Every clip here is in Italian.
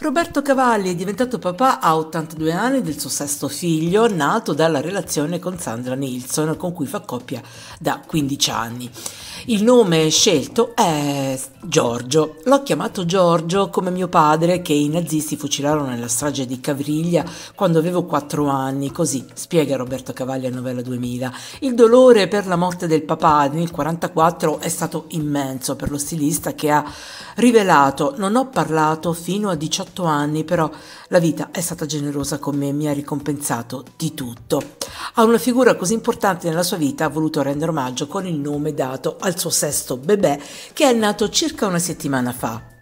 Roberto Cavalli è diventato papà a 82 anni del suo sesto figlio, nato dalla relazione con Sandra Nilsson, con cui fa coppia da 15 anni. Il nome scelto è Giorgio. L'ho chiamato Giorgio come mio padre che i nazisti fucilarono nella strage di Cavriglia quando avevo 4 anni, così spiega Roberto Cavalli a Novella 2000. Il dolore per la morte del papà nel 1944 è stato immenso per lo stilista che ha rivelato non ho parlato fino a 18 anni, però la vita è stata generosa con me, e mi ha ricompensato di tutto. A una figura così importante nella sua vita ha voluto rendere omaggio con il nome dato al suo sesto bebè che è nato circa una settimana fa.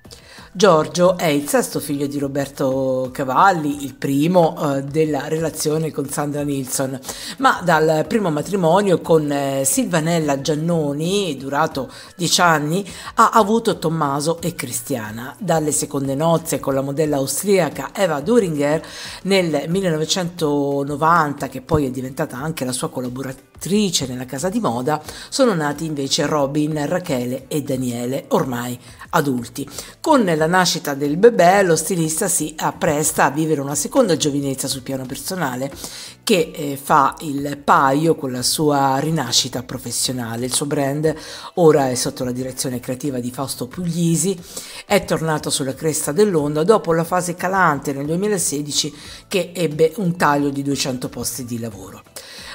Giorgio è il sesto figlio di Roberto Cavalli, il primo eh, della relazione con Sandra Nilsson, ma dal primo matrimonio con eh, Silvanella Giannoni, durato dieci anni, ha avuto Tommaso e Cristiana. Dalle seconde nozze con la modella austriaca Eva Duringer nel 1990, che poi è diventata anche la sua collaboratrice nella casa di moda, sono nati invece Robin, Rachele e Daniele, ormai adulti. Con la dalla nascita del bebè lo stilista si appresta a vivere una seconda giovinezza sul piano personale che eh, fa il paio con la sua rinascita professionale. Il suo brand ora è sotto la direzione creativa di Fausto Puglisi, è tornato sulla cresta dell'onda dopo la fase calante nel 2016 che ebbe un taglio di 200 posti di lavoro.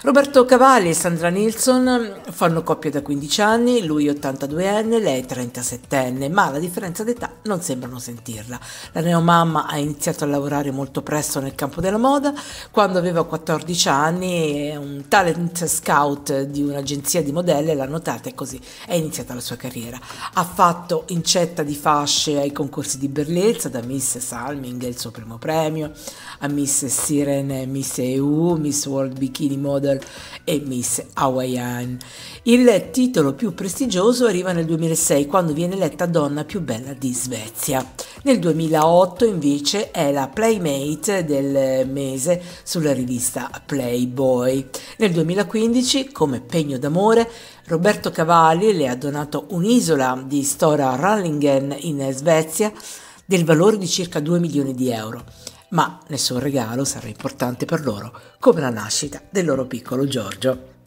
Roberto Cavalli e Sandra Nilsson fanno coppia da 15 anni, lui 82enne, lei 37enne, ma la differenza d'età non sembrano sentirla. La neomamma ha iniziato a lavorare molto presto nel campo della moda, quando aveva 14 14 anni, un talent scout di un'agenzia di modelle, l'ha notata e così è iniziata la sua carriera. Ha fatto incetta di fasce ai concorsi di bellezza, da Miss Salming, il suo primo premio, a Miss Siren, Miss EU, Miss World Bikini Model e Miss Hawaiian. Il titolo più prestigioso arriva nel 2006 quando viene eletta donna più bella di Svezia. Nel 2008 invece è la Playmate del mese sulla rivista Playboy. Nel 2015, come pegno d'amore, Roberto Cavalli le ha donato un'isola di Stora Rallingen in Svezia del valore di circa 2 milioni di euro ma nessun regalo sarà importante per loro, come la nascita del loro piccolo Giorgio.